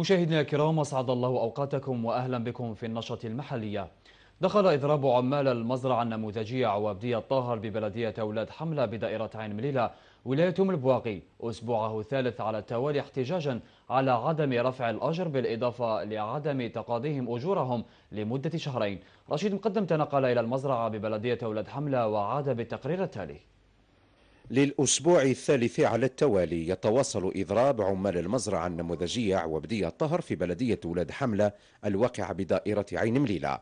مشاهدينا الكرام أسعد الله أوقاتكم وأهلا بكم في النشرة المحلية دخل إضراب عمال المزرعة النموذجية عوابدية الطاهر ببلدية أولاد حملة بدائرة عين مليلة ولاية البواقي أسبوعه الثالث على التوالي احتجاجا على عدم رفع الأجر بالإضافة لعدم تقاضيهم أجورهم لمدة شهرين رشيد مقدم تنقل إلى المزرعة ببلدية أولاد حملة وعاد بالتقرير التالي للأسبوع الثالث على التوالي يتواصل إضراب عمال المزرعة النموذجية عوبدية الطهر في بلدية ولاد حملة الواقعة بدائرة عين مليلة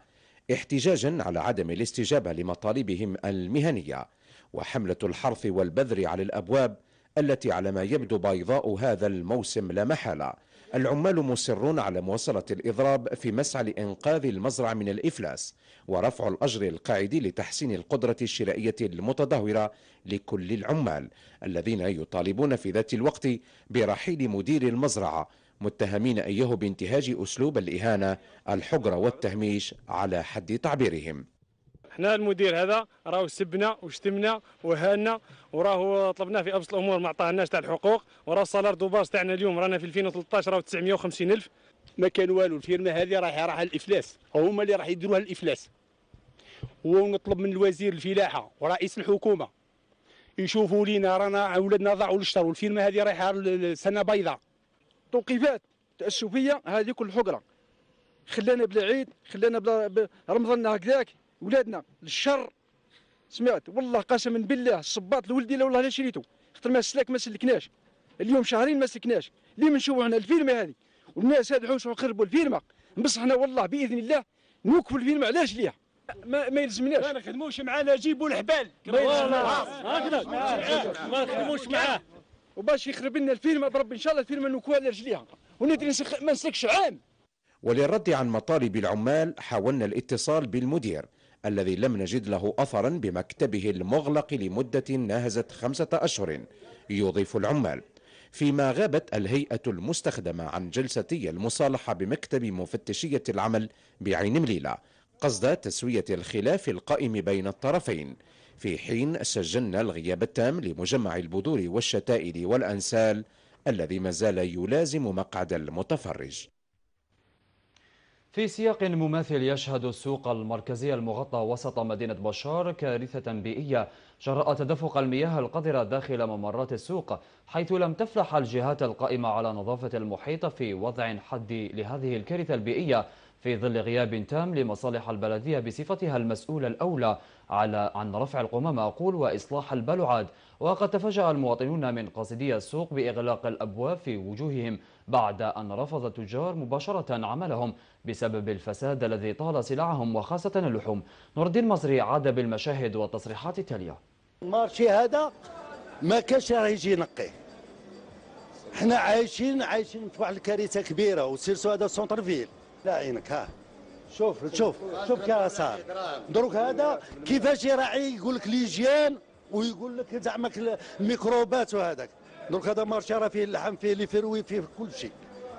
احتجاجا على عدم الاستجابة لمطالبهم المهنية وحملة الحرث والبذر على الأبواب التي على ما يبدو بيضاء هذا الموسم لا محالة العمال مصرون على مواصلة الإضراب في مسعى لإنقاذ المزرعة من الإفلاس ورفع الأجر القاعدي لتحسين القدرة الشرائية المتدهورة لكل العمال الذين يطالبون في ذات الوقت برحيل مدير المزرعة متهمين أيه بانتهاج أسلوب الإهانة الحجرة والتهميش على حد تعبيرهم حنا المدير هذا راهو سبنا وشتمنا وهانا وراه طلبنا في ابسط الامور ما عطاهناش تاع الحقوق وراه السالار دوباس تاعنا اليوم رانا في 2013 راهو 950 الف ما كان والو الفيرما هذه راح راح الافلاس هما اللي راح يديروها الافلاس ونطلب من الوزير الفلاحه ورئيس الحكومه يشوفوا لينا رانا اولادنا ضاعوا للشر والفيلم هذه رايحه سنه بيضاء توقيفات تاسفيه هذه كل حقره خلانا بلا عيد خلانا بلا رمضان هكذاك ولادنا للشر سمعت والله قسما بالله الصباط لولدي لا والله لا شريته خاطر ما السلاك ما سلكناش اليوم شهرين ما سلكناش اللي نشوفوا احنا الفيلم هذه والناس هذو حوسوا خربوا الفيلم بصح والله باذن الله نوقفوا الفيلم علاش ليه ما ما يلزمناش ما نخدموش معاه لا جيبوا الحبال ما نخدموش معاه وباش يخرب لنا الفيلم بربي ان شاء الله الفيلم نوكوها على رجليها ونادري ما نسلكش عام وللرد عن مطالب العمال حاولنا الاتصال بالمدير الذي لم نجد له أثرا بمكتبه المغلق لمدة ناهزت خمسة أشهر يضيف العمال فيما غابت الهيئة المستخدمة عن جلستي المصالحة بمكتب مفتشية العمل بعين مليلة قصد تسوية الخلاف القائم بين الطرفين في حين سجلنا الغياب التام لمجمع البذور والشتائل والأنسال الذي ما زال يلازم مقعد المتفرج في سياق مماثل يشهد السوق المركزي المغطى وسط مدينة بشار كارثة بيئية جراء تدفق المياه القذرة داخل ممرات السوق حيث لم تفلح الجهات القائمة على نظافة المحيط في وضع حد لهذه الكارثة البيئية في ظل غياب تام لمصالح البلدية بصفتها المسؤولة الأولى على عن رفع القمامة أقول وإصلاح البلعاد وقد تفاجأ المواطنون من قاصدي السوق بإغلاق الأبواب في وجوههم بعد أن رفض التجار مباشرة عملهم بسبب الفساد الذي طال سلعهم وخاصة اللحوم نور الدين مصري عاد بالمشاهد والتصريحات التالية مارشي هذا ما كاش راه يجي ينقيه حنا عايشين عايشين في واحد الكارثه كبيره وسيرسو هذا سونتر فيل لا عينك ها شوف شوف شوف كي صار دروك هذا كيفاش يراعي يقول لك ليجيان ويقول لك زعما الميكروبات وهذاك دروك هذا مارشي راه فيه اللحم فيه لي فروي فيه كل شيء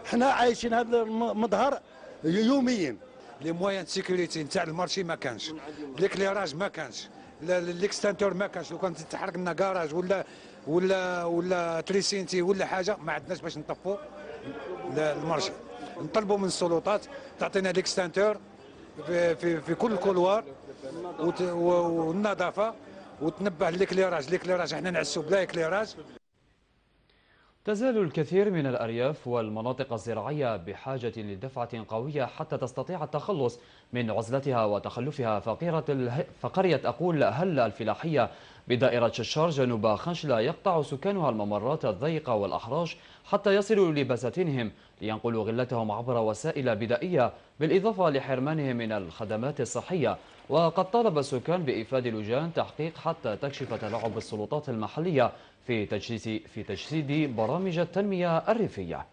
حنا عايشين هذا المظهر يوميا لي موان سيكوريتي نتاع المارشي ما كانش ليكليراج ما كانش ليكستانتور ما كانش لو كان تحرق لنا كراج ولا ولا ولا تريسينتي ولا حاجه ما عندناش باش نطفوا المارشي نطلبوا من السلطات تعطينا ليكستانتور في, في, في كل كولوار والنظافه وتنبه الاكليراج الاكليراج احنا نعسوا بلا اكليراج تزال الكثير من الأرياف والمناطق الزراعية بحاجة لدفعة قوية حتى تستطيع التخلص من عزلتها وتخلفها فقيرة فقرية أقول هل الفلاحية بدائرة ششار جنوب خنشلة يقطع سكانها الممرات الضيقة والأحراج حتى يصلوا لبساتينهم لينقلوا غلتهم عبر وسائل بدائية بالإضافة لحرمانهم من الخدمات الصحية وقد طالب السكان بإفاد لجان تحقيق حتى تكشف تلاعب السلطات المحلية في تجسيد في تجسيد برامج التنمية الريفية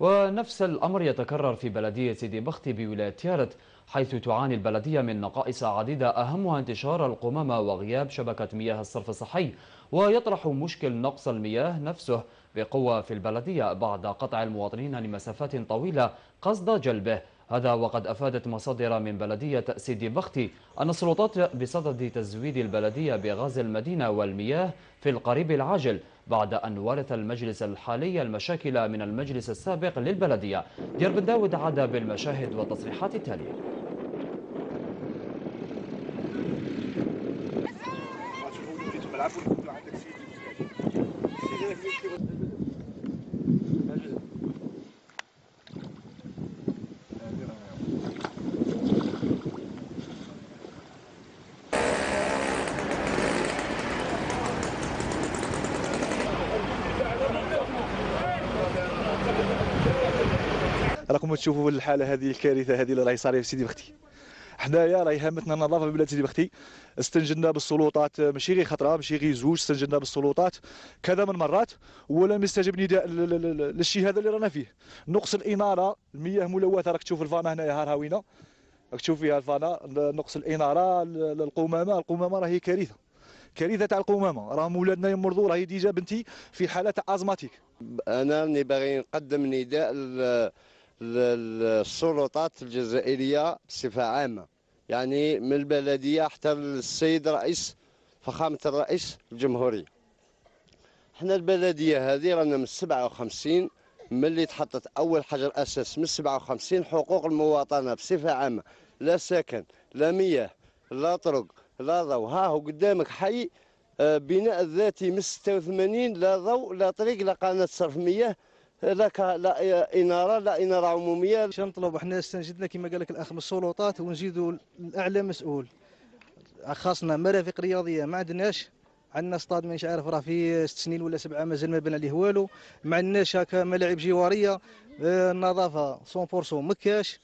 ونفس الأمر يتكرر في بلدية سيدي بختي بولاية تيارت حيث تعاني البلدية من نقائص عديدة أهمها انتشار القمامة وغياب شبكة مياه الصرف الصحي ويطرح مشكل نقص المياه نفسه بقوة في البلدية بعد قطع المواطنين لمسافات طويلة قصد جلبه هذا وقد أفادت مصادر من بلدية سيدي بختي أن السلطات بصدد تزويد البلدية بغاز المدينة والمياه في القريب العاجل بعد أن ورث المجلس الحالي المشاكل من المجلس السابق للبلدية دير بن داود عاد بالمشاهد والتصريحات التالية راكم تشوفوا الحاله هذه الكارثه هذه اللي راهي صاريه في سيدي بختي حنايا راهي هامتنا النظافه في بلاد سيدي بختي استنجدنا بالسلطات ماشي غير خطره ماشي غير زوج استنجدنا بالسلطات كذا من مرات ولم يستجب نداء للشيء هذا اللي رانا فيه نقص الاناره المياه ملوثه راك تشوف الفانا هنايا ها هاراوينا راك تشوف فيها الفانا نقص الاناره القمامه القمامه راهي كارثه كارثه تاع القمامه راهم ولادنا يمرضوا راهي ديجا بنتي في حاله ازماتيك انا راني باغي نقدم نداء للسلطات الجزائرية بصفة عامة يعني من البلدية حتى للسيد رئيس فخامة الرئيس الجمهوري حنا البلدية هذه رانا من 57 ملي تحطت أول حجر اساس من 57 حقوق المواطنة بصفة عامة لا سكن لا مياه لا طرق لا ضوء ها هو قدامك حي آه، بناء ذاتي من 86 لا ضوء لا طريق لا قناة صرف مياه لك لا اناره لا اناره عموميه شنو نطلب احنا استنجدنا كما قال لك الاخ من السلطات ونزيدوا الاعلى مسؤول خاصنا مرافق رياضيه ما عندناش عندنا استاد مانيش عارف راه في ست سنين ولا سبعه مازال ما بان عليه والو ما عندناش هكا ملاعب جواريه آه، النظافه 100% مكاش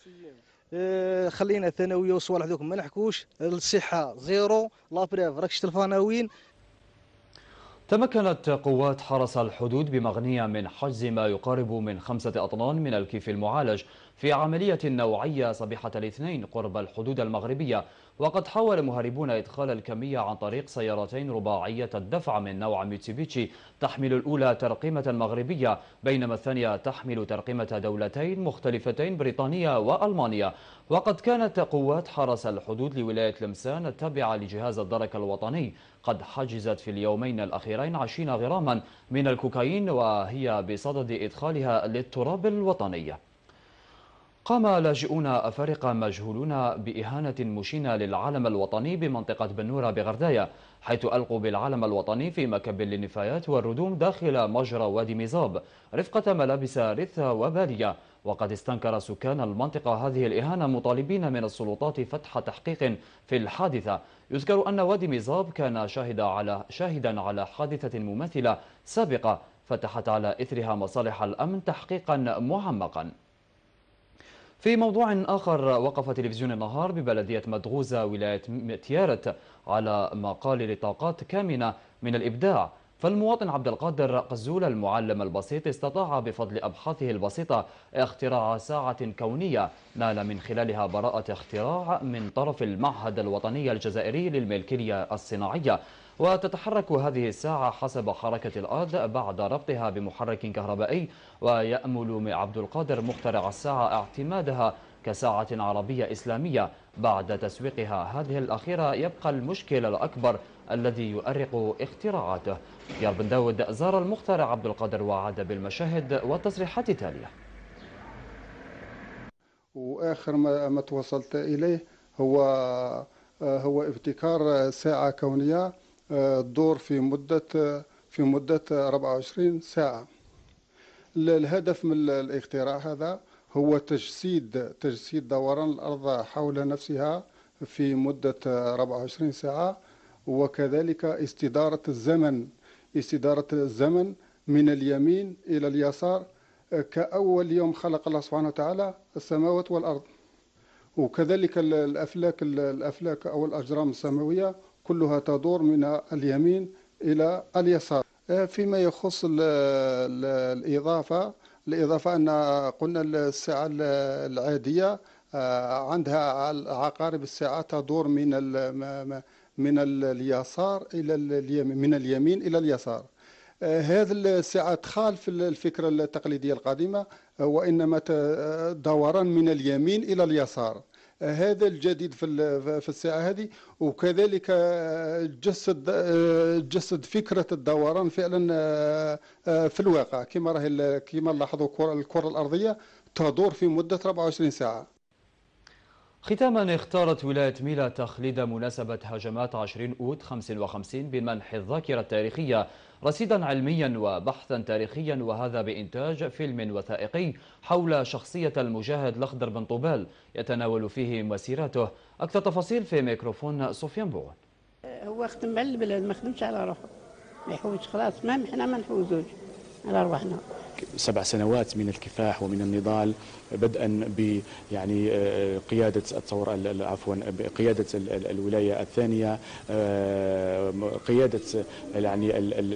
آه، خلينا الثانويه والصوالح ذوك ما نحكوش الصحه زيرو لا بريف راك شفت الفناوين تمكنت قوات حرس الحدود بمغنية من حجز ما يقارب من خمسة أطنان من الكيف المعالج في عملية نوعية صبيحة الاثنين قرب الحدود المغربية وقد حاول مهربون إدخال الكمية عن طريق سيارتين رباعية الدفع من نوع ميتسوبيتشي تحمل الأولى ترقيمة مغربية بينما الثانية تحمل ترقيمة دولتين مختلفتين بريطانية وألمانيا وقد كانت قوات حرس الحدود لولاية لمسان التابعة لجهاز الدرك الوطني قد حجزت في اليومين الأخيرين عشرين غراما من الكوكايين وهي بصدد إدخالها للتراب الوطني قام لاجئون أفارقة مجهولون بإهانة مشينة للعلم الوطني بمنطقة بنورة بغردايا حيث ألقوا بالعلم الوطني في مكب للنفايات والردوم داخل مجرى وادي ميزاب رفقة ملابس رثة وبالية وقد استنكر سكان المنطقة هذه الإهانة مطالبين من السلطات فتح تحقيق في الحادثة يذكر أن وادي ميزاب كان شاهد على شاهدا على حادثة مماثلة سابقة فتحت على إثرها مصالح الأمن تحقيقا معمقا في موضوع آخر وقف تلفزيون النهار ببلدية مدغوزة ولاية متيارت على مقال لطاقات كامنة من الإبداع فالمواطن عبد القادر قزول المعلم البسيط استطاع بفضل أبحاثه البسيطة اختراع ساعة كونية نال من خلالها براءة اختراع من طرف المعهد الوطني الجزائري للملكية الصناعية وتتحرك هذه الساعة حسب حركة الأرض بعد ربطها بمحرك كهربائي ويأمل عبد القادر مخترع الساعة اعتمادها كساعة عربية إسلامية بعد تسويقها هذه الأخيرة يبقى المشكل الأكبر الذي يؤرق اختراعاته يار بن داود زار المخترع عبد القادر وعاد بالمشاهد والتصريحات التالية وآخر ما, ما توصلت إليه هو آه، هو ابتكار ساعة كونية الدور في مدة في مدة 24 ساعة الهدف من الاختراع هذا هو تجسيد تجسيد دوران الأرض حول نفسها في مدة 24 ساعة وكذلك استدارة الزمن استدارة الزمن من اليمين إلى اليسار كأول يوم خلق الله سبحانه وتعالى السماوات والأرض وكذلك الأفلاك الأفلاك أو الأجرام السماوية كلها تدور من اليمين إلى اليسار آه، فيما يخص الإضافة الإضافة أن قلنا الساعة العادية آه، عندها عقارب الساعة تدور من من اليسار إلى اليمين من اليمين إلى اليسار آه، هذه الساعة تخالف الفكرة التقليدية القديمة وإنما دوران من اليمين إلى اليسار هذا الجديد في في الساعه هذه وكذلك آه، جسد آه، جسد فكره الدوران فعلا آه، في الواقع كما راهي كما نلاحظوا الكره الارضيه تدور في مده 24 ساعه ختاما اختارت ولاية ميلا تخليد مناسبة هجمات 20 أوت 55 بمنح الذاكرة التاريخية رصيدا علميا وبحثا تاريخيا وهذا بإنتاج فيلم وثائقي حول شخصية المجاهد الأخضر بن طوبال يتناول فيه مسيرته أكثر تفاصيل في ميكروفون سفيان بوغن هو خدم على البلاد ما خدمش على روحه ما يحوش خلاص ما احنا ما نحوزوش على أرواحنا نعم. سبع سنوات من الكفاح ومن النضال بدءا ب يعني آه، قياده الثوره عفوا قياده الولايه الثانيه آه، قياده يعني